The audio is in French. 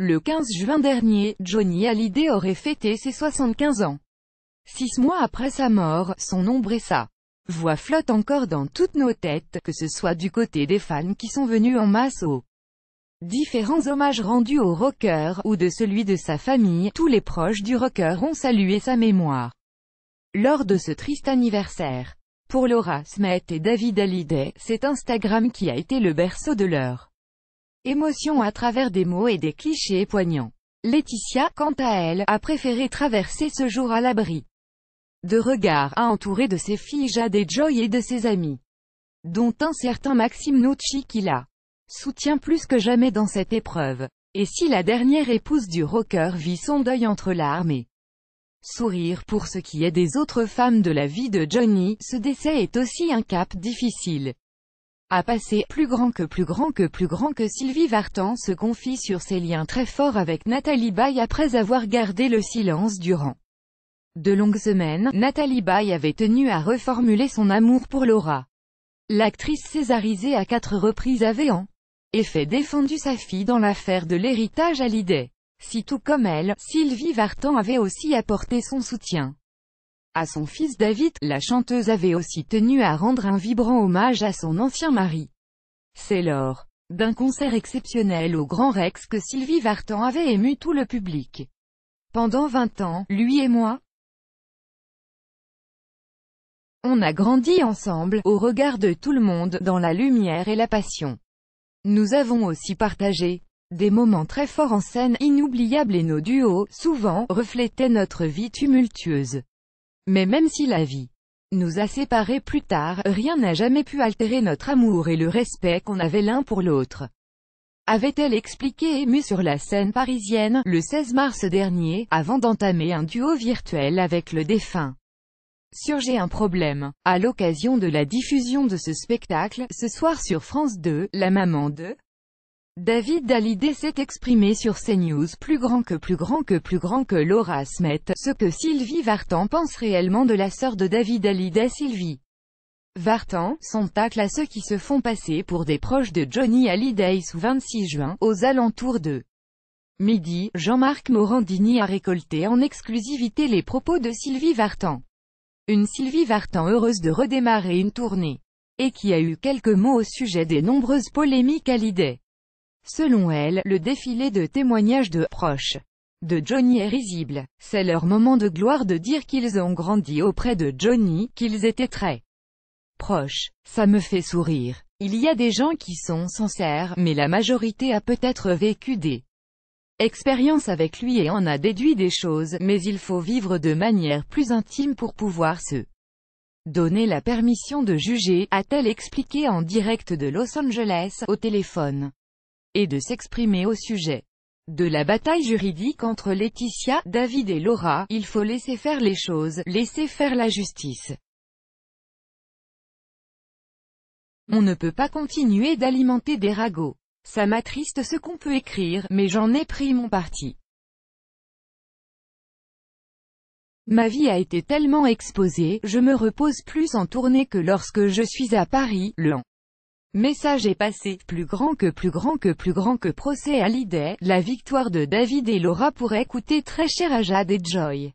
Le 15 juin dernier, Johnny Hallyday aurait fêté ses 75 ans. Six mois après sa mort, son ombre et sa voix flottent encore dans toutes nos têtes, que ce soit du côté des fans qui sont venus en masse aux différents hommages rendus au rocker, ou de celui de sa famille, tous les proches du rocker ont salué sa mémoire. Lors de ce triste anniversaire, pour Laura Smet et David Hallyday, c'est Instagram qui a été le berceau de l'heure Émotion à travers des mots et des clichés poignants. Laetitia, quant à elle, a préféré traverser ce jour à l'abri de regards à entouré de ses filles Jade et Joy et de ses amis, dont un certain Maxime Nucci qui la soutient plus que jamais dans cette épreuve. Et si la dernière épouse du rocker vit son deuil entre larmes et sourire pour ce qui est des autres femmes de la vie de Johnny, ce décès est aussi un cap difficile. A passer plus grand que plus grand que plus grand que Sylvie Vartan se confie sur ses liens très forts avec Nathalie Baye après avoir gardé le silence durant de longues semaines, Nathalie Baye avait tenu à reformuler son amour pour Laura. L'actrice césarisée à quatre reprises avait en effet défendu sa fille dans l'affaire de l'héritage à l'idée. Si tout comme elle, Sylvie Vartan avait aussi apporté son soutien. À son fils David, la chanteuse avait aussi tenu à rendre un vibrant hommage à son ancien mari. C'est lors d'un concert exceptionnel au Grand Rex que Sylvie Vartan avait ému tout le public. Pendant 20 ans, lui et moi, on a grandi ensemble, au regard de tout le monde, dans la lumière et la passion. Nous avons aussi partagé des moments très forts en scène, inoubliables et nos duos, souvent, reflétaient notre vie tumultueuse. Mais même si la vie nous a séparés plus tard, rien n'a jamais pu altérer notre amour et le respect qu'on avait l'un pour l'autre. Avait-elle expliqué émue sur la scène parisienne, le 16 mars dernier, avant d'entamer un duo virtuel avec le défunt. Surgit un problème. À l'occasion de la diffusion de ce spectacle, ce soir sur France 2, la maman de David Hallyday s'est exprimé sur CNews plus grand que plus grand que plus grand que Laura Smet, ce que Sylvie Vartan pense réellement de la sœur de David Hallyday Sylvie. Vartan, son tacle à ceux qui se font passer pour des proches de Johnny Hallyday sous 26 juin, aux alentours de midi, Jean-Marc Morandini a récolté en exclusivité les propos de Sylvie Vartan. Une Sylvie Vartan heureuse de redémarrer une tournée, et qui a eu quelques mots au sujet des nombreuses polémiques Hallyday. Selon elle, le défilé de témoignages de « proches » de Johnny est risible. C'est leur moment de gloire de dire qu'ils ont grandi auprès de Johnny, qu'ils étaient très proches. Ça me fait sourire. Il y a des gens qui sont sincères, mais la majorité a peut-être vécu des expériences avec lui et en a déduit des choses, mais il faut vivre de manière plus intime pour pouvoir se donner la permission de juger, a-t-elle expliqué en direct de Los Angeles, au téléphone et de s'exprimer au sujet de la bataille juridique entre Laetitia, David et Laura, il faut laisser faire les choses, laisser faire la justice. On ne peut pas continuer d'alimenter des ragots. Ça m'attriste ce qu'on peut écrire, mais j'en ai pris mon parti. Ma vie a été tellement exposée, je me repose plus en tournée que lorsque je suis à Paris, l'an. Message est passé, plus grand que plus grand que plus grand que procès à l'idée, la victoire de David et Laura pourrait coûter très cher à Jade et Joy.